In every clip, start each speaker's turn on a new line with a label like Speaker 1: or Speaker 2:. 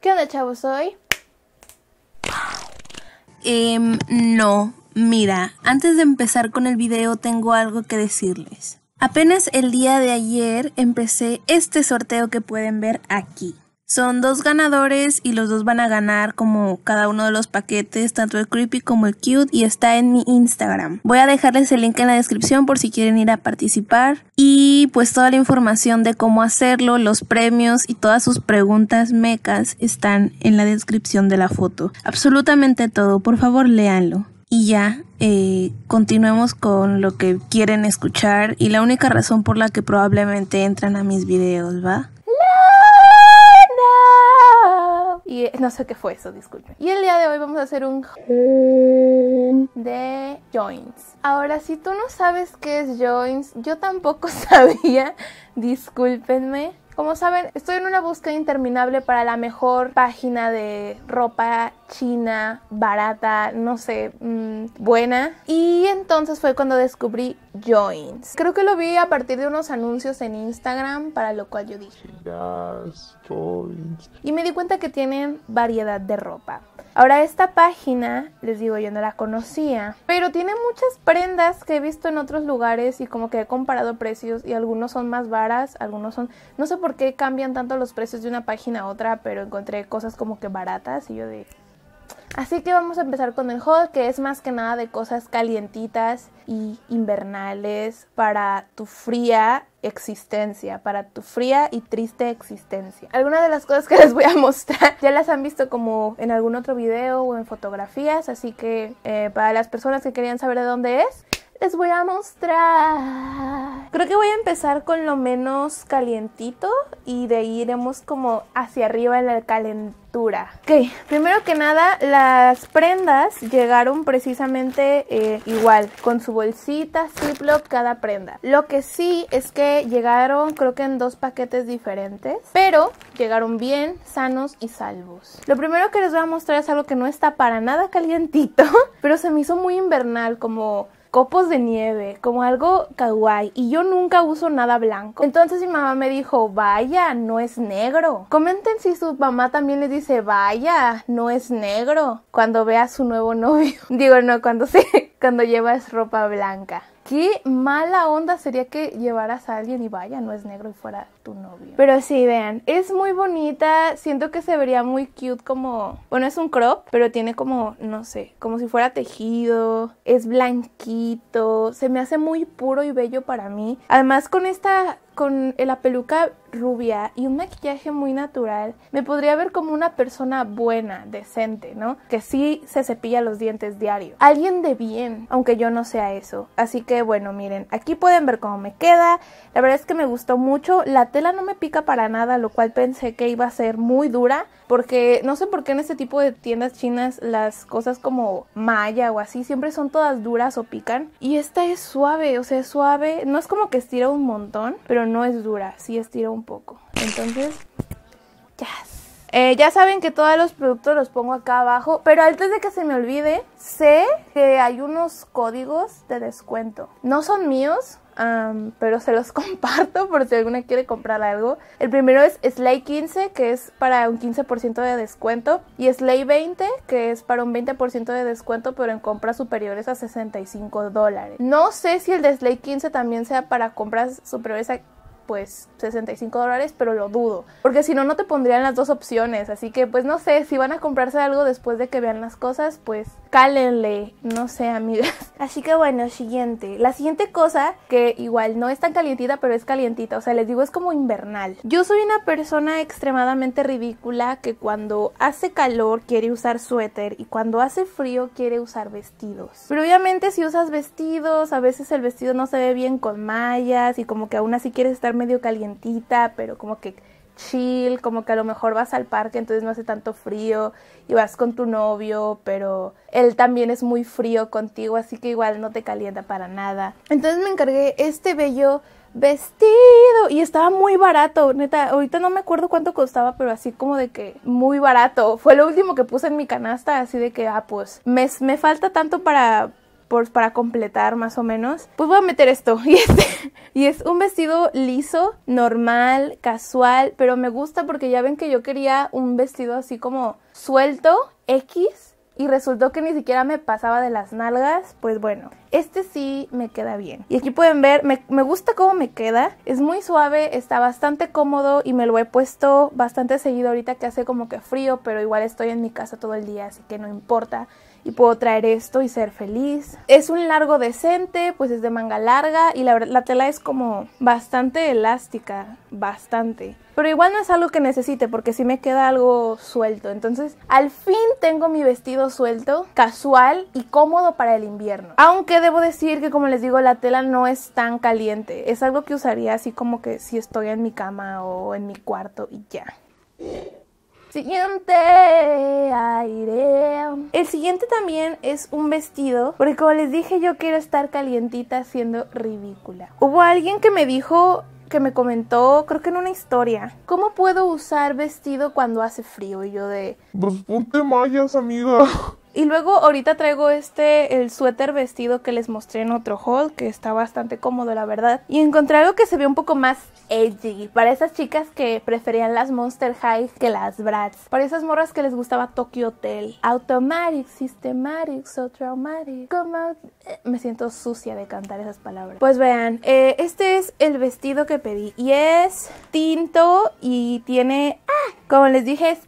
Speaker 1: ¿Qué onda, chavos, hoy? Em, no, mira, antes de empezar con el video tengo algo que decirles. Apenas el día de ayer empecé este sorteo que pueden ver aquí. Son dos ganadores y los dos van a ganar como cada uno de los paquetes, tanto el creepy como el cute, y está en mi Instagram. Voy a dejarles el link en la descripción por si quieren ir a participar. Y pues toda la información de cómo hacerlo, los premios y todas sus preguntas mecas están en la descripción de la foto. Absolutamente todo, por favor léanlo y ya eh, continuemos con lo que quieren escuchar y la única razón por la que probablemente entran a mis videos, ¿va? Y no sé qué fue eso, disculpen. Y el día de hoy vamos a hacer un mm. de Joins. Ahora, si tú no sabes qué es Joins, yo tampoco sabía, discúlpenme. Como saben, estoy en una búsqueda interminable para la mejor página de ropa china, barata, no sé, mm, buena. Y entonces fue cuando descubrí Joins. Creo que lo vi a partir de unos anuncios en Instagram, para lo cual yo dije. Y me di cuenta que tienen variedad de ropa. Ahora esta página, les digo, yo no la conocía, pero tiene muchas prendas que he visto en otros lugares y como que he comparado precios y algunos son más varas, algunos son, no sé por qué cambian tanto los precios de una página a otra, pero encontré cosas como que baratas y yo de, Así que vamos a empezar con el haul, que es más que nada de cosas calientitas y invernales para tu fría existencia, para tu fría y triste existencia. Algunas de las cosas que les voy a mostrar ya las han visto como en algún otro video o en fotografías, así que eh, para las personas que querían saber de dónde es, les voy a mostrar. Creo que voy a empezar con lo menos calientito y de iremos como hacia arriba en la calentura. Ok, primero que nada, las prendas llegaron precisamente eh, igual, con su bolsita Ziploc cada prenda. Lo que sí es que llegaron creo que en dos paquetes diferentes, pero llegaron bien, sanos y salvos. Lo primero que les voy a mostrar es algo que no está para nada calientito, pero se me hizo muy invernal, como copos de nieve, como algo kawaii, y yo nunca uso nada blanco. Entonces mi mamá me dijo, vaya, no es negro. Comenten si su mamá también les dice, vaya, no es negro, cuando vea a su nuevo novio. Digo, no, cuando se, cuando llevas ropa blanca qué mala onda sería que llevaras a alguien y vaya, no es negro y fuera tu novio. Pero sí, vean, es muy bonita, siento que se vería muy cute como, bueno, es un crop, pero tiene como, no sé, como si fuera tejido, es blanquito, se me hace muy puro y bello para mí. Además con esta, con la peluca rubia y un maquillaje muy natural, me podría ver como una persona buena, decente, ¿no? Que sí se cepilla los dientes diario. Alguien de bien, aunque yo no sea eso. Así que bueno, miren, aquí pueden ver cómo me queda. La verdad es que me gustó mucho. La tela no me pica para nada, lo cual pensé que iba a ser muy dura porque no sé por qué en este tipo de tiendas chinas las cosas como malla o así siempre son todas duras o pican y esta es suave, o sea, es suave, no es como que estira un montón, pero no es dura, sí estira un poco. Entonces, ya. Eh, ya saben que todos los productos los pongo acá abajo, pero antes de que se me olvide, sé que hay unos códigos de descuento. No son míos, pero se los comparto por si alguna quiere comprar algo. El primero es Slay 15, que es para un 15% de descuento, y Slay 20, que es para un 20% de descuento, pero en compras superiores a 65 dólares. No sé si el de Slay 15 también sea para compras superiores a pues 65 dólares, pero lo dudo. Porque si no, no te pondrían las dos opciones. Así que pues no sé, si van a comprarse algo después de que vean las cosas, pues cálenle, no sé, amigas. Así que bueno, siguiente. La siguiente cosa, que igual no es tan calientita, pero es calientita, o sea, les digo, es como invernal. Yo soy una persona extremadamente ridícula que cuando hace calor quiere usar suéter y cuando hace frío quiere usar vestidos. Pero obviamente si usas vestidos, a veces el vestido no se ve bien con mallas y como que aún así quieres estar medio calientita, pero como que chill, como que a lo mejor vas al parque, entonces no hace tanto frío y vas con tu novio, pero él también es muy frío contigo, así que igual no te calienta para nada. Entonces me encargué este bello vestido y estaba muy barato, neta, ahorita no me acuerdo cuánto costaba, pero así como de que muy barato. Fue lo último que puse en mi canasta, así de que, ah, pues me, me falta tanto para para completar más o menos. Pues voy a meter esto. Y, y es un vestido liso, normal, casual, pero me gusta porque ya ven que yo quería un vestido así como suelto, X, y resultó que ni siquiera me pasaba de las nalgas, pues bueno, este sí me queda bien. Y aquí pueden ver, me, me, gusta cómo me queda, es muy suave, está bastante cómodo y me lo he puesto bastante seguido ahorita que hace como que frío, pero igual estoy en mi casa todo el día, así que no importa y puedo traer esto y ser feliz. Es un largo decente, pues es de manga larga y la, la tela es como bastante elástica, bastante. Pero igual no es algo que necesite porque si sí me queda algo suelto. Entonces, al fin tengo mi vestido suelto, casual y cómodo para el invierno. Aunque debo decir que como les digo, la tela no es tan caliente. Es algo que usaría así como que si estoy en mi cama o en mi cuarto y ya. Siguiente aire. El siguiente también es un vestido, porque como les dije yo quiero estar calientita siendo ridícula. Hubo alguien que me dijo que me comentó, creo que en una historia, ¿cómo puedo usar vestido cuando hace frío? Y yo de... Pues ponte mallas, amiga. Y luego ahorita traigo este, el suéter vestido que les mostré en otro haul, que está bastante cómodo la verdad. Y encontré algo que se ve un poco más edgy, para esas chicas que preferían las Monster High que las Brats. Para esas morras que les gustaba Tokyo Hotel. Automatic, Systematic, So Traumatic, como... Eh, me siento sucia de cantar esas palabras. Pues vean, eh, este es el vestido que pedí y es tinto y tiene... ¡Ah! Como les dije, es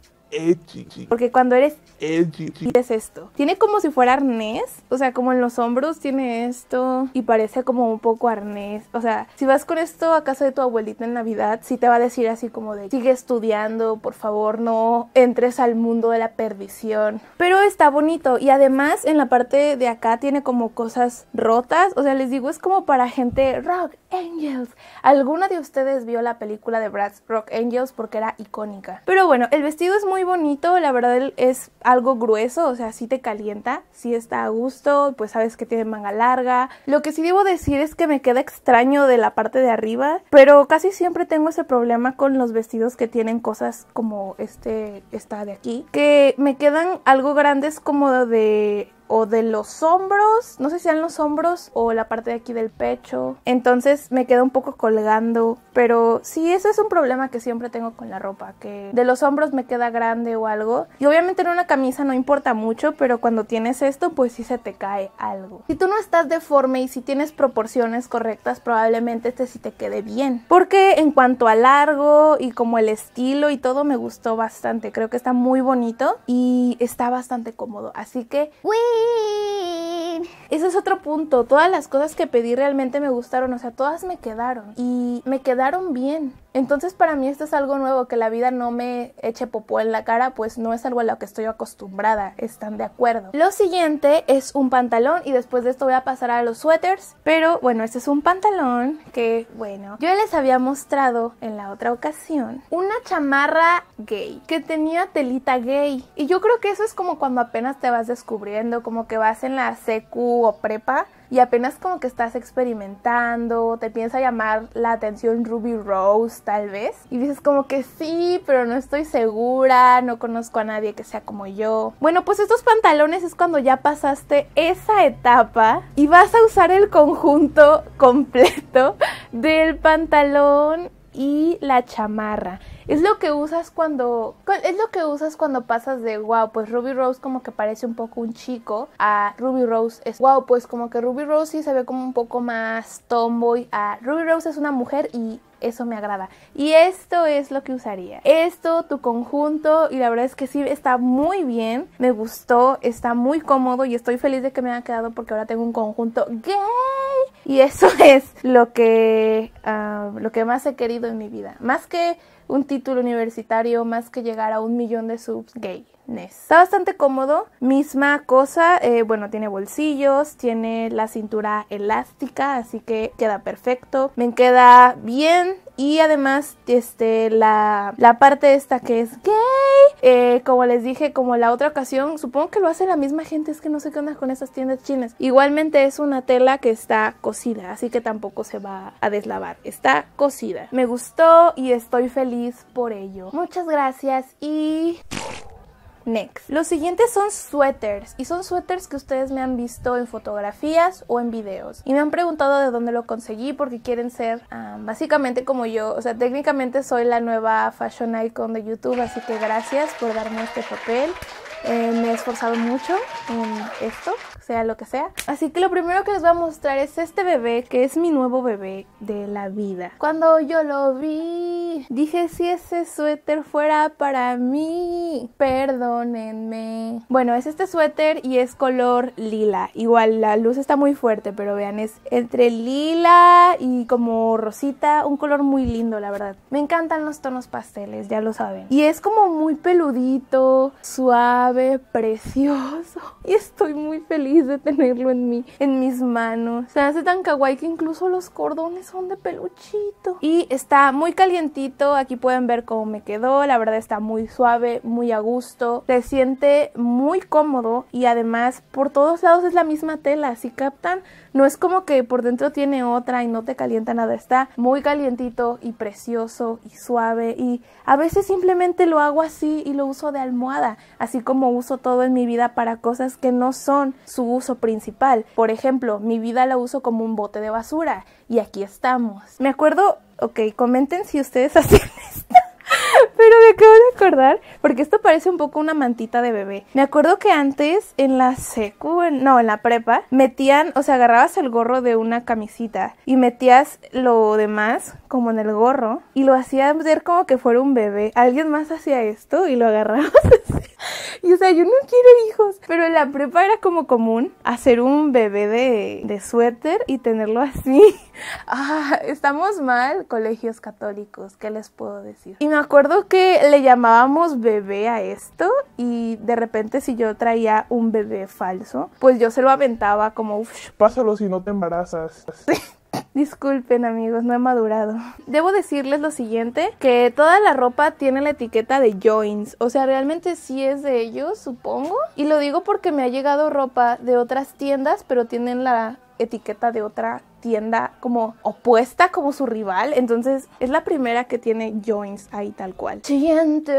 Speaker 1: porque cuando eres es esto. Tiene como si fuera arnés, o sea, como en los hombros tiene esto y parece como un poco arnés. O sea, si vas con esto a casa de tu abuelita en Navidad, sí te va a decir así como de sigue estudiando, por favor, no entres al mundo de la perdición. Pero está bonito y además en la parte de acá tiene como cosas rotas, o sea, les digo, es como para gente rock angels. ¿Alguna de ustedes vio la película de Brad's Rock Angels porque era icónica? Pero bueno, el vestido es muy bonito, la verdad es algo grueso, o sea, si te calienta, si está a gusto, pues sabes que tiene manga larga. Lo que sí debo decir es que me queda extraño de la parte de arriba, pero casi siempre tengo ese problema con los vestidos que tienen cosas como este, está de aquí, que me quedan algo grandes como de o de los hombros, no sé si sean los hombros o la parte de aquí del pecho. Entonces me queda un poco colgando, pero sí, eso es un problema que siempre tengo con la ropa, que de los hombros me queda grande o algo. Y obviamente en una camisa no importa mucho, pero cuando tienes esto, pues sí se te cae algo. Si tú no estás deforme y si tienes proporciones correctas, probablemente este sí te quede bien. Porque en cuanto a largo y como el estilo y todo, me gustó bastante. Creo que está muy bonito y está bastante cómodo. Así que, ese es otro punto. Todas las cosas que pedí realmente me gustaron, o sea, todas me quedaron y me quedaron bien. Entonces para mí esto es algo nuevo, que la vida no me eche popó en la cara, pues no es algo a lo que estoy acostumbrada, están de acuerdo. Lo siguiente es un pantalón y después de esto voy a pasar a los suéteres, pero bueno, este es un pantalón que bueno, yo les había mostrado en la otra ocasión una chamarra gay que tenía telita gay y yo creo que eso es como cuando apenas te vas descubriendo, como que vas en la secu o prepa y apenas como que estás experimentando, te piensa llamar la atención Ruby Rose tal vez y dices como que sí, pero no estoy segura, no conozco a nadie que sea como yo. Bueno, pues estos pantalones es cuando ya pasaste esa etapa y vas a usar el conjunto completo del pantalón y la chamarra. Es lo que usas cuando es lo que usas cuando pasas de wow, pues Ruby Rose como que parece un poco un chico a Ruby Rose es wow, pues como que Ruby Rose sí se ve como un poco más tomboy a Ruby Rose es una mujer y eso me agrada. Y esto es lo que usaría. Esto, tu conjunto, y la verdad es que sí, está muy bien. Me gustó, está muy cómodo y estoy feliz de que me haya quedado porque ahora tengo un conjunto gay. Y eso es lo que, ah, lo que más he querido en mi vida. Más que un título universitario más que llegar a un millón de subs gay. Está bastante cómodo, misma cosa, eh, bueno, tiene bolsillos, tiene la cintura elástica, así que queda perfecto, me queda bien y además este, la, la parte esta que es gay eh, como les dije, como la otra ocasión, supongo que lo hace la misma gente, es que no sé qué onda con esas tiendas chinas. Igualmente es una tela que está cocida, así que tampoco se va a deslavar, está cocida. Me gustó y estoy feliz por ello. Muchas gracias y... Next. Los siguientes son suéteres y son suéteres que ustedes me han visto en fotografías o en videos y me han preguntado de dónde lo conseguí porque quieren ser ah, básicamente como yo, o sea, técnicamente soy la nueva fashion icon de YouTube, así que gracias por darme este papel. Eh, me he esforzado mucho en esto, sea lo que sea. Así que lo primero que les voy a mostrar es este bebé, que es mi nuevo bebé de la vida. Cuando yo lo vi, dije si ese suéter fuera para mí, perdónenme. Bueno, es este suéter y es color lila. Igual la luz está muy fuerte, pero vean, es entre lila y como rosita, un color muy lindo, la verdad. Me encantan los tonos pasteles, ya lo saben. Y es como muy peludito, suave precioso. Y estoy muy feliz de tenerlo en mí, en mis manos. Se hace tan kawaii que incluso los cordones son de peluchito. Y está muy calientito. Aquí pueden ver cómo me quedó. La verdad está muy suave, muy a gusto. Se siente muy cómodo y además por todos lados es la misma tela. Si captan, no es como que por dentro tiene otra y no te calienta nada. Está muy calientito y precioso y suave. Y a veces simplemente lo hago así y lo uso de almohada. Así como uso todo en mi vida para cosas que no son su uso principal. Por ejemplo, mi vida la uso como un bote de basura y aquí estamos. Me acuerdo, ok, comenten si ustedes hacen esto. Pero me acabo de acordar, porque esto parece un poco una mantita de bebé. Me acuerdo que antes en la secu, no, en la prepa, metían, o sea, agarrabas el gorro de una camisita y metías lo demás como en el gorro y lo hacían ver como que fuera un bebé. Alguien más hacía esto y lo agarrabas así. Y o sea, yo no quiero hijos. Pero la prepa era como común hacer un bebé de, de suéter y tenerlo así. Ah, estamos mal, colegios católicos, ¿qué les puedo decir? Y me acuerdo que le llamábamos bebé a esto y de repente si yo traía un bebé falso, pues yo se lo aventaba como, pásalo si no te embarazas. Disculpen amigos, no he madurado. Debo decirles lo siguiente, que toda la ropa tiene la etiqueta de Joins, o sea, realmente sí es de ellos, supongo. Y lo digo porque me ha llegado ropa de otras tiendas, pero tienen la etiqueta de otra tienda como opuesta, como su rival. Entonces es la primera que tiene joins ahí tal cual. Siguiente.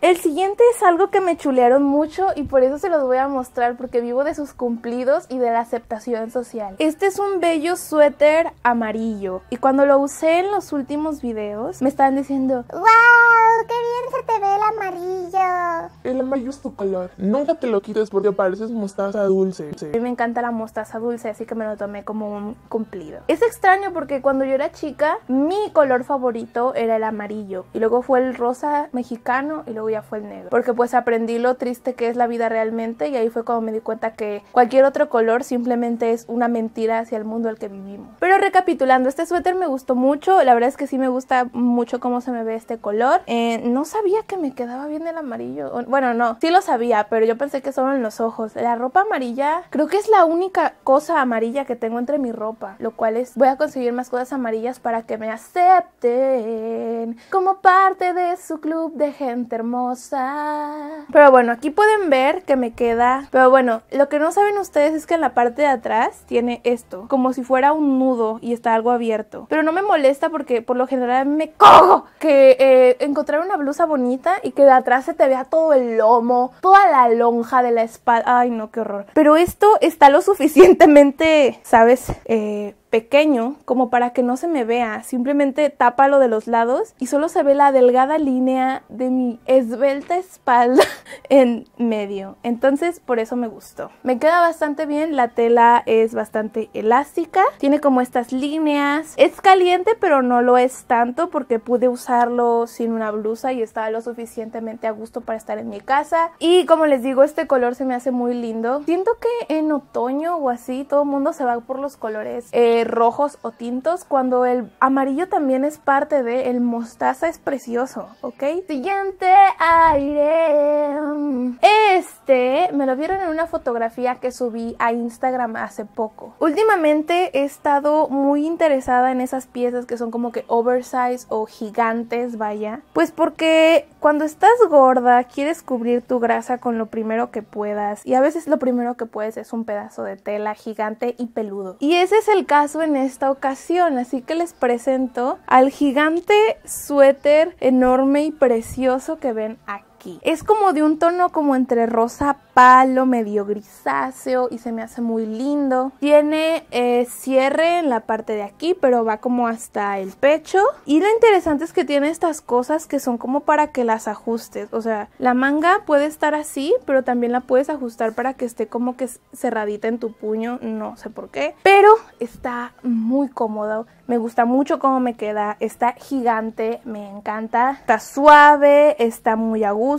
Speaker 1: El siguiente es algo que me chulearon mucho y por eso se los voy a mostrar porque vivo de sus cumplidos y de la aceptación social. Este es un bello suéter amarillo y cuando lo usé en los últimos videos me estaban diciendo ¡Wow! qué bien se te ve el amarillo? El amarillo es tu color. Nunca te lo quites porque pareces mostaza dulce. A mí me encanta la mostaza dulce, así que me lo tomé como un cumplido. Es extraño porque cuando yo era chica, mi color favorito era el amarillo. Y luego fue el rosa mexicano y luego ya fue el negro. Porque pues aprendí lo triste que es la vida realmente y ahí fue cuando me di cuenta que cualquier otro color simplemente es una mentira hacia el mundo al que vivimos. Pero recapitulando, este suéter me gustó mucho. La verdad es que sí me gusta mucho cómo se me ve este color. Eh, no sabía que me quedaba bien el amarillo. Bueno, no, sí lo sabía, pero yo pensé que solo en los ojos. La ropa amarilla, creo que es la única cosa amarilla que tengo entre mi ropa, lo cual es, voy a conseguir más cosas amarillas para que me acepten como parte de su club de gente hermosa. Pero bueno, aquí pueden ver que me queda, pero bueno, lo que no saben ustedes es que en la parte de atrás tiene esto, como si fuera un nudo y está algo abierto. Pero no me molesta porque por lo general me cojo que eh, encontrar una blusa bonita y que de atrás se te vea todo el lomo, toda la lonja de la espalda. Ay, no, qué horror. Pero esto está lo suficientemente, ¿sabes? Eh, pequeño como para que no se me vea, simplemente tapa lo de los lados y solo se ve la delgada línea de mi esbelta espalda en medio. Entonces por eso me gustó. Me queda bastante bien, la tela es bastante elástica, tiene como estas líneas. Es caliente pero no lo es tanto porque pude usarlo sin una blusa y estaba lo suficientemente a gusto para estar en mi casa. Y como les digo, este color se me hace muy lindo. Siento que en otoño o así todo el mundo se va por los colores. Eh, rojos o tintos, cuando el amarillo también es parte de, el mostaza es precioso, ¿ok? Siguiente aire. Este me lo vieron en una fotografía que subí a Instagram hace poco. Últimamente he estado muy interesada en esas piezas que son como que oversize o gigantes, vaya. Pues porque cuando estás gorda, quieres cubrir tu grasa con lo primero que puedas y a veces lo primero que puedes es un pedazo de tela gigante y peludo. Y ese es el caso en esta ocasión, así que les presento al gigante suéter enorme y precioso que ven aquí. Es como de un tono como entre rosa palo, medio grisáceo y se me hace muy lindo. Tiene eh, cierre en la parte de aquí, pero va como hasta el pecho. Y lo interesante es que tiene estas cosas que son como para que las ajustes. O sea, la manga puede estar así, pero también la puedes ajustar para que esté como que cerradita en tu puño. No sé por qué. Pero está muy cómodo. Me gusta mucho cómo me queda. Está gigante, me encanta. Está suave, está muy agudo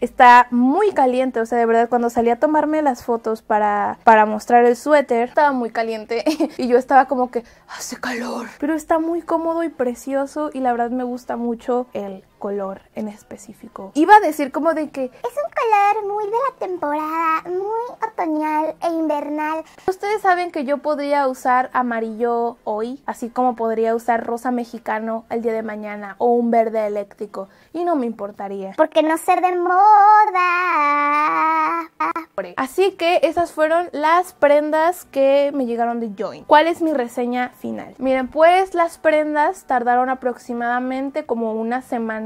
Speaker 1: está muy caliente, o sea, de verdad cuando salí a tomarme las fotos para, para mostrar el suéter, estaba muy caliente y yo estaba como que hace calor, pero está muy cómodo y precioso y la verdad me gusta mucho el color en específico. Iba a decir como de que es un color muy de la temporada, muy otoñal e invernal. Ustedes saben que yo podría usar amarillo hoy, así como podría usar rosa mexicano el día de mañana o un verde eléctrico y no me importaría. Porque no ser de moda. Así que esas fueron las prendas que me llegaron de Join. ¿Cuál es mi reseña final? Miren, pues las prendas tardaron aproximadamente como una semana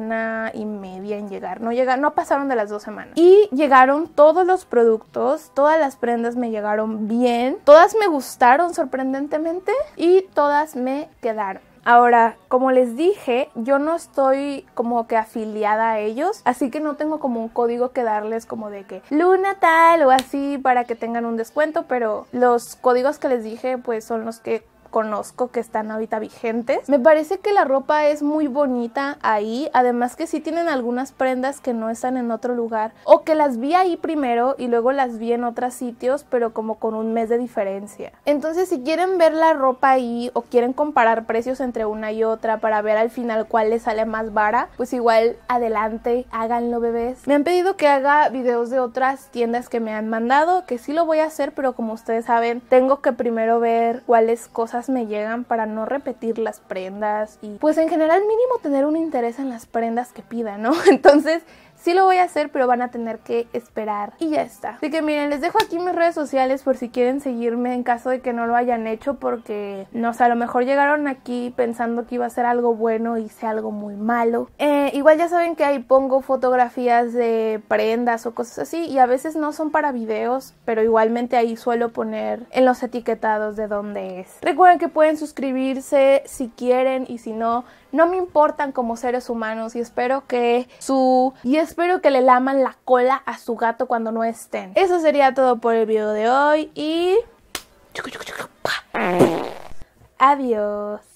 Speaker 1: y media en llegar. No, no pasaron de las dos semanas. Y llegaron todos los productos, todas las prendas me llegaron bien, todas me gustaron sorprendentemente y todas me quedaron. Ahora, como les dije, yo no estoy como que afiliada a ellos, así que no tengo como un código que darles como de que luna tal o así para que tengan un descuento, pero los códigos que les dije pues son los que conozco que están ahorita vigentes. Me parece que la ropa es muy bonita ahí, además que sí tienen algunas prendas que no están en otro lugar o que las vi ahí primero y luego las vi en otros sitios, pero como con un mes de diferencia. Entonces, si quieren ver la ropa ahí o quieren comparar precios entre una y otra para ver al final cuál les sale más vara, pues igual adelante, háganlo bebés. Me han pedido que haga videos de otras tiendas que me han mandado, que sí lo voy a hacer, pero como ustedes saben, tengo que primero ver cuáles cosas me llegan para no repetir las prendas y pues en general mínimo tener un interés en las prendas que pida, ¿no? Entonces Sí lo voy a hacer, pero van a tener que esperar. Y ya está. Así que miren, les dejo aquí mis redes sociales por si quieren seguirme en caso de que no lo hayan hecho porque, no sé, a lo mejor llegaron aquí pensando que iba a ser algo bueno y hice algo muy malo. Eh, igual ya saben que ahí pongo fotografías de prendas o cosas así y a veces no son para videos, pero igualmente ahí suelo poner en los etiquetados de dónde es. Recuerden que pueden suscribirse si quieren y si no, no me importan como seres humanos y espero que su y espero que le laman la cola a su gato cuando no estén. Eso sería todo por el video de hoy y adiós.